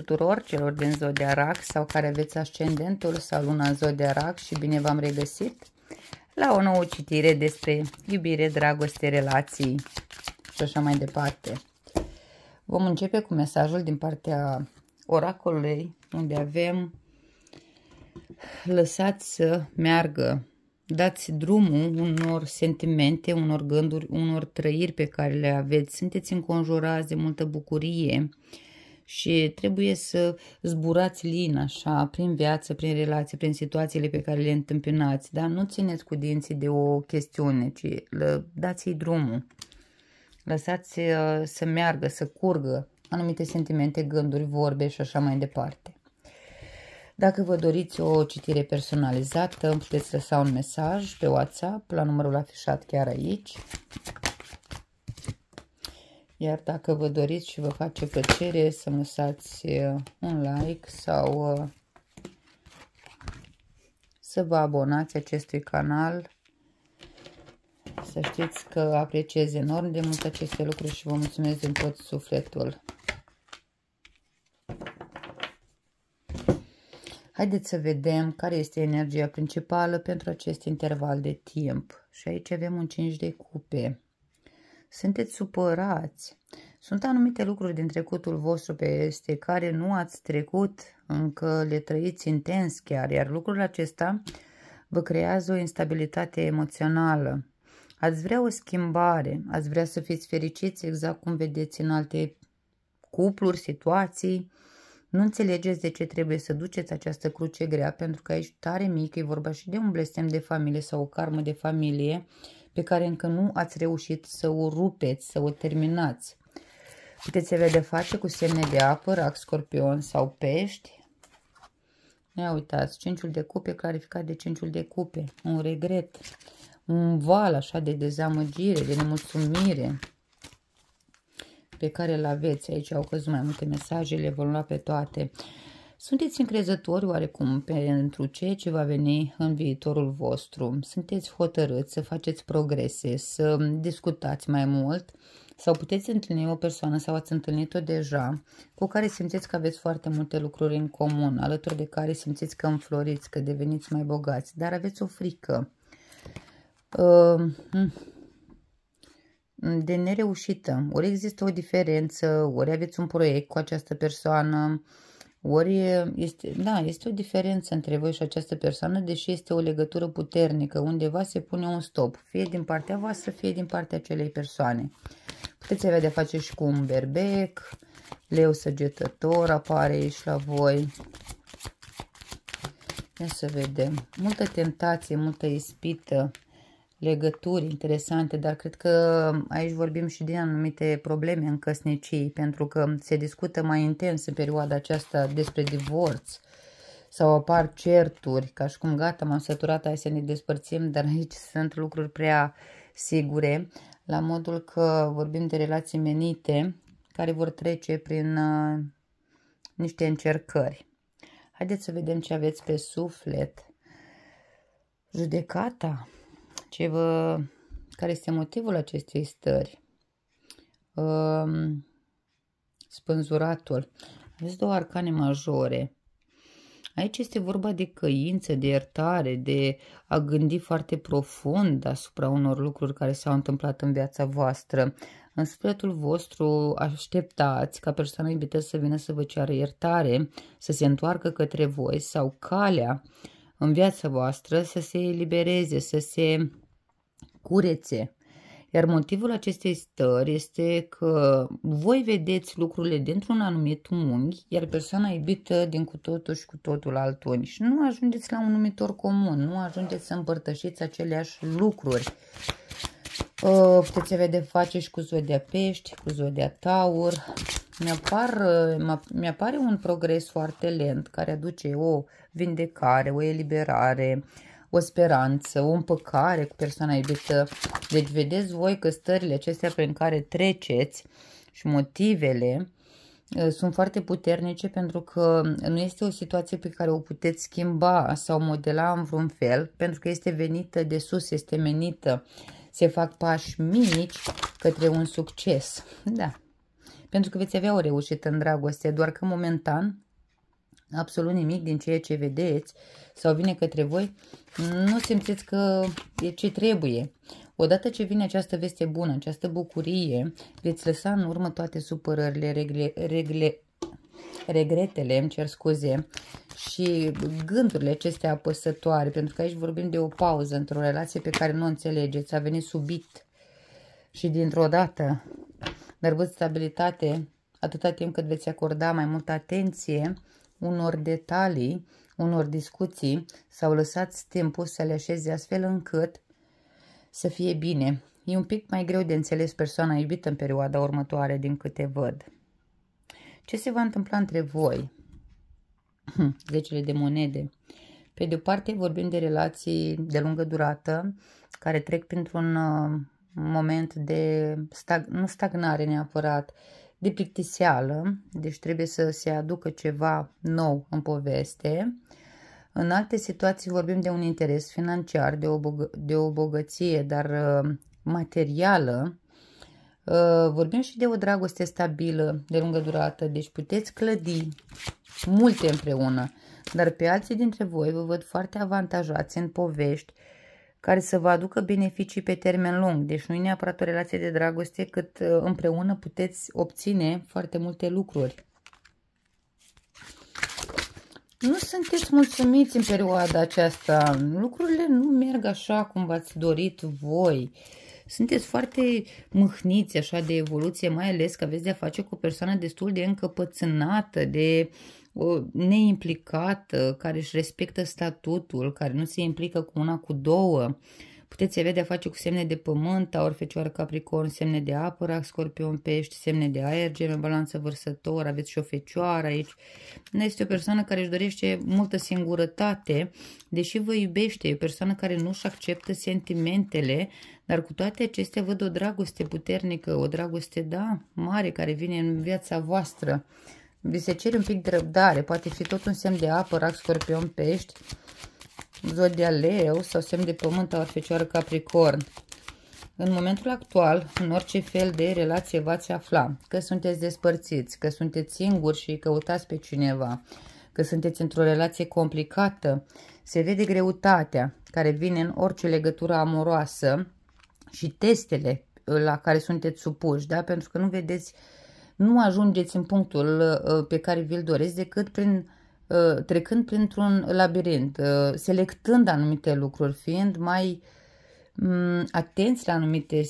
tuturor celor din Zodia Rac sau care aveți ascendentul sau luna în Zodia Rac și bine v-am regăsit la o nouă citire despre iubire, dragoste, relații și așa mai departe. Vom începe cu mesajul din partea oracolului unde avem lăsați să meargă dați drumul unor sentimente, unor gânduri, unor trăiri pe care le aveți. Sunteți înconjurați de multă bucurie, și trebuie să zburați lin așa, prin viață, prin relații, prin situațiile pe care le întâmpinați, dar nu țineți cu dinții de o chestiune, ci dați-i drumul. Lăsați uh, să meargă, să curgă anumite sentimente, gânduri, vorbe și așa mai departe. Dacă vă doriți o citire personalizată, puteți lăsa un mesaj pe WhatsApp la numărul afișat chiar aici. Iar dacă vă doriți și vă face plăcere să mă sați uh, un like sau uh, să vă abonați acestui canal. Să știți că apreciez enorm de mult aceste lucruri și vă mulțumesc din tot sufletul. Haideți să vedem care este energia principală pentru acest interval de timp. Și aici avem un 5 de cupe. Sunteți supărați. Sunt anumite lucruri din trecutul vostru peste care nu ați trecut, încă le trăiți intens chiar, iar lucrul acesta vă creează o instabilitate emoțională. Ați vrea o schimbare, ați vrea să fiți fericiți exact cum vedeți în alte cupluri, situații. Nu înțelegeți de ce trebuie să duceți această cruce grea, pentru că aici tare mică e vorba și de un blestem de familie sau o karmă de familie pe care încă nu ați reușit să o rupeți, să o terminați. Puteți avea de face cu semne de apă, rac, scorpion sau pești. Ia uitați, cinciul de cupe, clarificat de cinciul de cupe, un regret, un val așa de dezamăgire, de nemulțumire pe care îl aveți. Aici au căzut mai multe mesaje, le vom lua pe toate. Sunteți încrezători oarecum pentru ceea ce va veni în viitorul vostru. Sunteți hotărâți să faceți progrese, să discutați mai mult sau puteți întâlni o persoană sau ați întâlnit-o deja cu care simțiți că aveți foarte multe lucruri în comun, alături de care simțiți că înfloriți, că deveniți mai bogați, dar aveți o frică uh, mm, de nereușită. Ori există o diferență, ori aveți un proiect cu această persoană, ori este, da, este o diferență între voi și această persoană, deși este o legătură puternică. Undeva se pune un stop, fie din partea voastră, fie din partea acelei persoane. Puteți avea de face și cu un berbec, leu săgetător apare aici la voi. Ia să vedem. Multă tentație, multă ispită legături interesante, dar cred că aici vorbim și din anumite probleme în căsnicii, pentru că se discută mai intens în perioada aceasta despre divorț sau apar certuri, ca și cum gata, m-am săturat, hai să ne despărțim, dar aici sunt lucruri prea sigure, la modul că vorbim de relații menite care vor trece prin uh, niște încercări. Haideți să vedem ce aveți pe suflet. Judecata ce vă, care este motivul acestei stări. Spânzuratul. Aveți două arcane majore. Aici este vorba de căință, de iertare, de a gândi foarte profund asupra unor lucruri care s-au întâmplat în viața voastră. În sufletul vostru așteptați ca persoana iubită să vină să vă ceară iertare, să se întoarcă către voi sau calea în viața voastră să se elibereze, să se curețe. Iar motivul acestei stări este că voi vedeți lucrurile dintr-un anumit unghi, iar persoana iubită din cu totul și cu totul alt unghi. Și nu ajungeți la un numitor comun, nu ajungeți să împărtășiți aceleași lucruri. Uh, puteți avea de face și cu zodia pești, cu zodia taur, mi-apar, uh, mi-apare un progres foarte lent care aduce o vindecare, o eliberare, o speranță, o împăcare cu persoana iubită. Deci vedeți voi că stările acestea prin care treceți și motivele uh, sunt foarte puternice pentru că nu este o situație pe care o puteți schimba sau modela în vreun fel, pentru că este venită de sus, este menită, se fac pași mici către un succes. Da, pentru că veți avea o reușită în dragoste, doar că momentan absolut nimic din ceea ce vedeți sau vine către voi, nu simțiți că e ce trebuie. Odată ce vine această veste bună, această bucurie, veți lăsa în urmă toate supărările, regle, regle, regretele, îmi cer scuze, și gândurile acestea apăsătoare, pentru că aici vorbim de o pauză într-o relație pe care nu o înțelegeți, a venit subit și dintr-o dată dar văd stabilitate atâta timp cât veți acorda mai multă atenție unor detalii, unor discuții sau lăsați timpul să le așeze astfel încât să fie bine. E un pic mai greu de înțeles persoana iubită în perioada următoare din câte văd. Ce se va întâmpla între voi? Hmm, Zecele de monede. Pe de o parte vorbim de relații de lungă durată care trec printr-un uh, moment de, stag, nu stagnare neapărat, de plictiseală, deci trebuie să se aducă ceva nou în poveste. În alte situații vorbim de un interes financiar, de o, bogă, de o bogăție, dar uh, materială. Uh, vorbim și de o dragoste stabilă, de lungă durată, deci puteți clădi multe împreună, dar pe alții dintre voi vă văd foarte avantajați în povești care să vă aducă beneficii pe termen lung. Deci nu e neapărat o relație de dragoste, cât uh, împreună puteți obține foarte multe lucruri. Nu sunteți mulțumiți în perioada aceasta. Lucrurile nu merg așa cum v-ați dorit voi. Sunteți foarte mâhniți așa de evoluție, mai ales că aveți de-a face cu o persoană destul de încăpățânată, de uh, neimplicată, care își respectă statutul, care nu se implică cu una, cu două. Puteți avea de-a face cu semne de pământ, aur, fecioară, capricorn, semne de apă, scorpion, pești, semne de aer, gemă balanță, vărsător, aveți și o fecioară aici. Este o persoană care își dorește multă singurătate, deși vă iubește, e o persoană care nu își acceptă sentimentele, dar cu toate acestea văd o dragoste puternică, o dragoste, da, mare, care vine în viața voastră. Vi se cere un pic de răbdare, poate fi tot un semn de apă, rac, scorpion, pești, zodia leu sau semn de pământ, la fecioară, capricorn. În momentul actual, în orice fel de relație v-ați afla, că sunteți despărțiți, că sunteți singuri și căutați pe cineva, că sunteți într-o relație complicată, se vede greutatea care vine în orice legătură amoroasă și testele la care sunteți supuși, da? pentru că nu vedeți uh, nu ajungeți în punctul uh, pe care vi-l doriți decât prin, uh, trecând printr-un labirint, uh, selectând anumite lucruri, fiind mai mm, atenți la anumite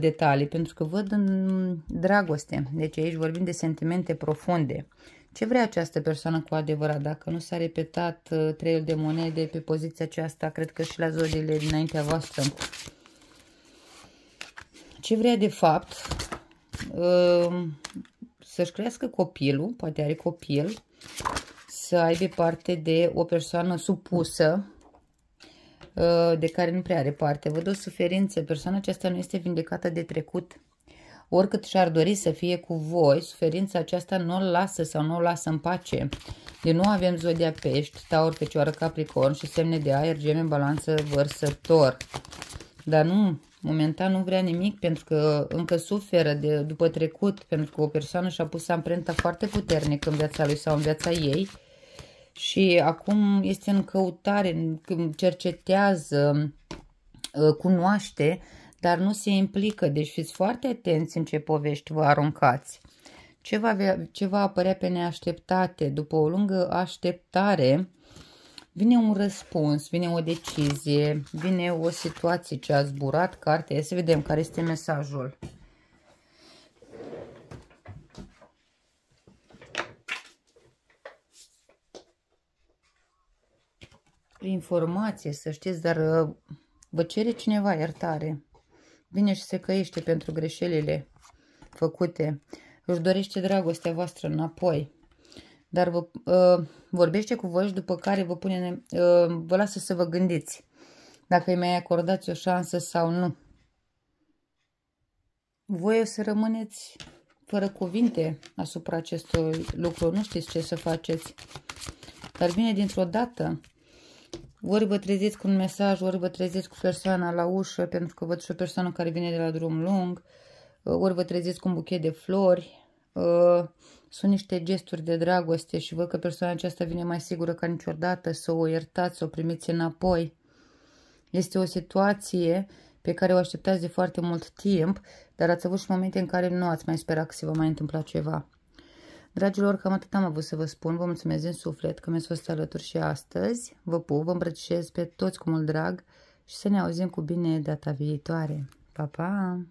detalii, pentru că văd în dragoste, deci aici vorbim de sentimente profunde. Ce vrea această persoană cu adevărat? Dacă nu s-a repetat treiul de monede pe poziția aceasta, cred că și la zodiile dinaintea voastră. Ce vrea de fapt? să-și crească copilul, poate are copil, să aibă parte de o persoană supusă, uh, de care nu prea are parte. Văd o suferință, persoana aceasta nu este vindecată de trecut. Oricât și-ar dori să fie cu voi, suferința aceasta nu o lasă sau nu o lasă în pace. De nu avem zodia pești, taur, pecioară, capricorn și semne de aer, gemen, balanță, vărsător. Dar nu Momentan nu vrea nimic pentru că încă suferă de, după trecut, pentru că o persoană și-a pus amprenta foarte puternică în viața lui sau în viața ei și acum este în căutare, cercetează, ă, cunoaște, dar nu se implică. Deci fiți foarte atenți în ce povești vă aruncați. Ce va, ce va apărea pe neașteptate? După o lungă așteptare, Vine un răspuns, vine o decizie, vine o situație ce a zburat cartea. Să vedem care este mesajul. informație, să știți, dar uh, vă cere cineva iertare. Vine și se căiește pentru greșelile făcute. Își dorește dragostea voastră înapoi dar vă, uh, vorbește cu voi și după care vă, pune, uh, vă lasă să vă gândiți dacă îi mai acordați o șansă sau nu. Voi o să rămâneți fără cuvinte asupra acestui lucru, nu știți ce să faceți, dar vine dintr-o dată, ori vă treziți cu un mesaj, ori vă treziți cu persoana la ușă, pentru că văd și o persoană care vine de la drum lung, uh, ori vă treziți cu un buchet de flori, Ă, sunt niște gesturi de dragoste și văd că persoana aceasta vine mai sigură ca niciodată să o iertați, să o primiți înapoi. Este o situație pe care o așteptați de foarte mult timp, dar ați avut și momente în care nu ați mai sperat că se va mai întâmpla ceva. Dragilor, cam atât am avut să vă spun. Vă mulțumesc din suflet că mi-ați fost alături și astăzi. Vă pup, vă îmbrățișez pe toți cu mult drag și să ne auzim cu bine data viitoare. Pa, pa!